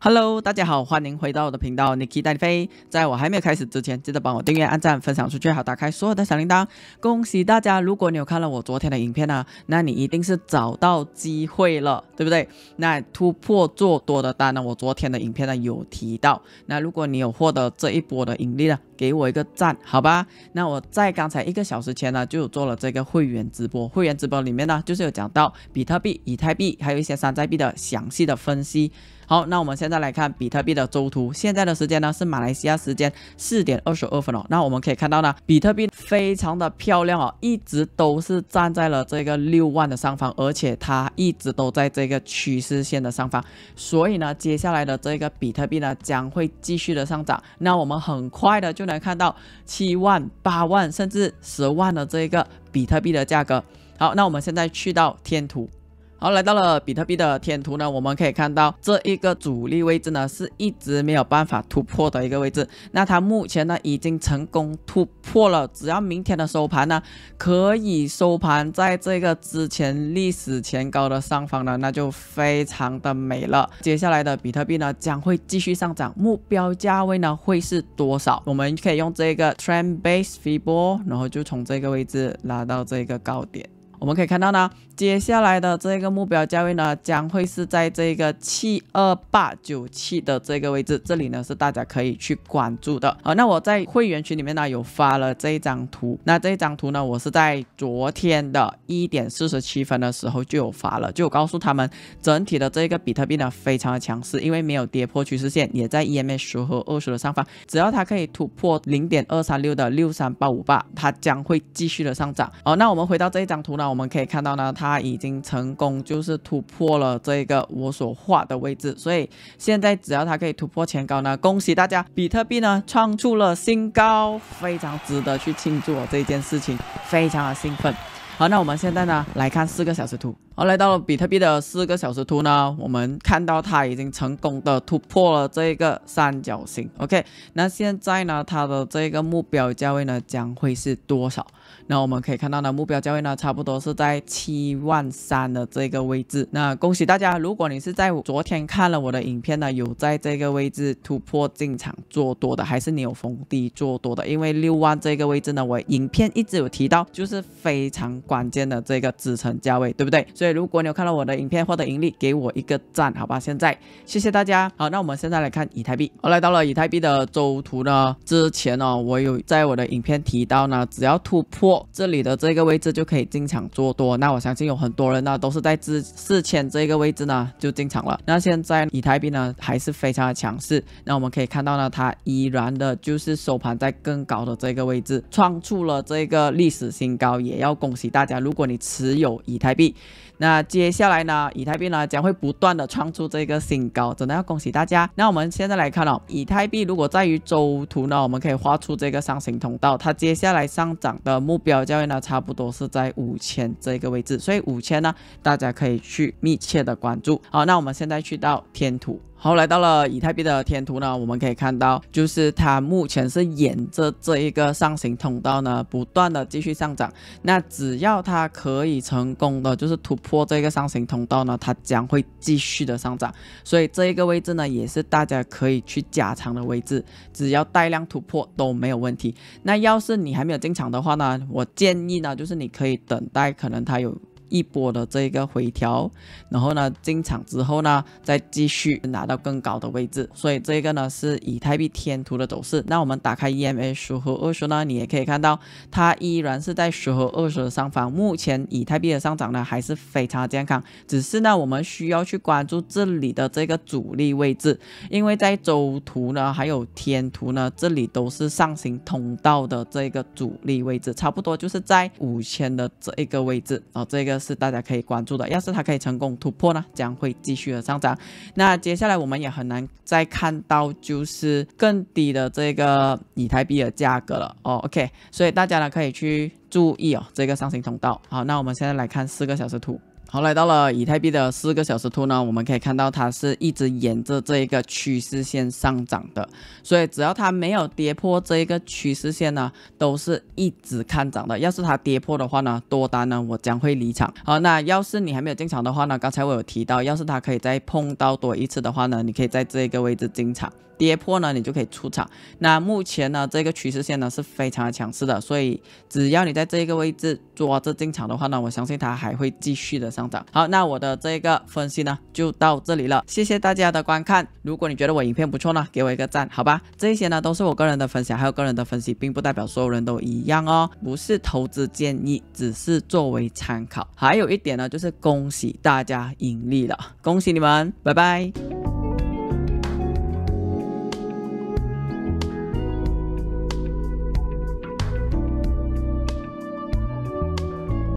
Hello，大家好，欢迎回到我的频道 n i k i 带你飞。在我还没有开始之前，记得帮我订阅、按赞、分享出去，好打开所有的小铃铛。恭喜大家，如果你有看了我昨天的影片呢，那你一定是找到机会了，对不对？那突破做多的单呢，我昨天的影片呢有提到。那如果你有获得这一波的盈利呢，给我一个赞，好吧？那我在刚才一个小时前呢，就有做了这个会员直播，会员直播里面呢，就是有讲到比特币、以太币，还有一些山寨币的详细的分析。好，那我们现在来看比特币的周图。现在的时间呢是马来西亚时间四点二十二分哦。那我们可以看到呢，比特币非常的漂亮哦，一直都是站在了这个六万的上方，而且它一直都在这个趋势线的上方。所以呢，接下来的这个比特币呢将会继续的上涨。那我们很快的就能看到七万、八万甚至十万的这个比特币的价格。好，那我们现在去到天图。好，来到了比特币的天图呢，我们可以看到这一个主力位置呢是一直没有办法突破的一个位置。那它目前呢已经成功突破了，只要明天的收盘呢可以收盘在这个之前历史前高的上方呢，那就非常的美了。接下来的比特币呢将会继续上涨，目标价位呢会是多少？我们可以用这个 Trend Base f i b o a 然后就从这个位置拉到这个高点。我们可以看到呢，接下来的这个目标价位呢，将会是在这个七二八九七的这个位置，这里呢是大家可以去关注的。好，那我在会员群里面呢有发了这一张图，那这一张图呢，我是在昨天的一点四十七分的时候就有发了，就告诉他们，整体的这个比特币呢非常的强势，因为没有跌破趋势线，也在 E M S 和二十的上方，只要它可以突破零点二三六的六三八五八，它将会继续的上涨。好，那我们回到这一张图呢。我们可以看到呢，它已经成功，就是突破了这个我所画的位置。所以现在只要它可以突破前高呢，恭喜大家，比特币呢创出了新高，非常值得去庆祝哦、这件事情非常的兴奋。好，那我们现在呢来看四个小时图。好，来到了比特币的四个小时图呢，我们看到它已经成功的突破了这个三角形。OK，那现在呢，它的这个目标价位呢将会是多少？那我们可以看到呢，目标价位呢差不多是在七万三的这个位置。那恭喜大家，如果你是在昨天看了我的影片呢，有在这个位置突破进场做多的，还是你有逢低做多的？因为六万这个位置呢，我影片一直有提到，就是非常。关键的这个支撑价位，对不对？所以如果你有看到我的影片获得盈利，给我一个赞，好吧？现在谢谢大家。好，那我们现在来看以太币。来到了以太币的周图呢，之前呢我有在我的影片提到呢，只要突破这里的这个位置就可以进场做多。那我相信有很多人呢都是在之四千这个位置呢就进场了。那现在以太币呢还是非常的强势。那我们可以看到呢，它依然的就是收盘在更高的这个位置，创出了这个历史新高，也要恭喜大。大家，如果你持有以太币，那接下来呢，以太币呢将会不断的创出这个新高，真的要恭喜大家。那我们现在来看哦，以太币如果在于周图呢，我们可以画出这个上行通道，它接下来上涨的目标价位呢，差不多是在五千这个位置，所以五千呢，大家可以去密切的关注。好，那我们现在去到天图。好，来到了以太币的天图呢，我们可以看到，就是它目前是沿着这一个上行通道呢，不断的继续上涨。那只要它可以成功的，就是突破这个上行通道呢，它将会继续的上涨。所以这一个位置呢，也是大家可以去加仓的位置，只要带量突破都没有问题。那要是你还没有进场的话呢，我建议呢，就是你可以等待，可能它有。一波的这一个回调，然后呢，进场之后呢，再继续拿到更高的位置。所以这个呢是以太币天图的走势。那我们打开 EMA 十和二十呢，你也可以看到，它依然是在十和二十的上方。目前以太币的上涨呢还是非常健康，只是呢我们需要去关注这里的这个阻力位置，因为在周图呢，还有天图呢，这里都是上行通道的这个阻力位置，差不多就是在五千的这一个位置。然后这个。是大家可以关注的。要是它可以成功突破呢，将会继续的上涨。那接下来我们也很难再看到就是更低的这个以太币的价格了哦。OK，所以大家呢可以去注意哦这个上行通道。好，那我们现在来看四个小时图。好，来到了以太币的四个小时图呢，我们可以看到它是一直沿着这一个趋势线上涨的，所以只要它没有跌破这一个趋势线呢，都是一直看涨的。要是它跌破的话呢，多单呢我将会离场。好，那要是你还没有进场的话呢，刚才我有提到，要是它可以再碰到多一次的话呢，你可以在这个位置进场，跌破呢你就可以出场。那目前呢这个趋势线呢是非常的强势的，所以只要你在这个位置抓着进场的话呢，我相信它还会继续的。上涨好，那我的这个分析呢就到这里了，谢谢大家的观看。如果你觉得我影片不错呢，给我一个赞，好吧？这些呢都是我个人的分享，还有个人的分析，并不代表所有人都一样哦，不是投资建议，只是作为参考。还有一点呢，就是恭喜大家盈利了，恭喜你们，拜拜。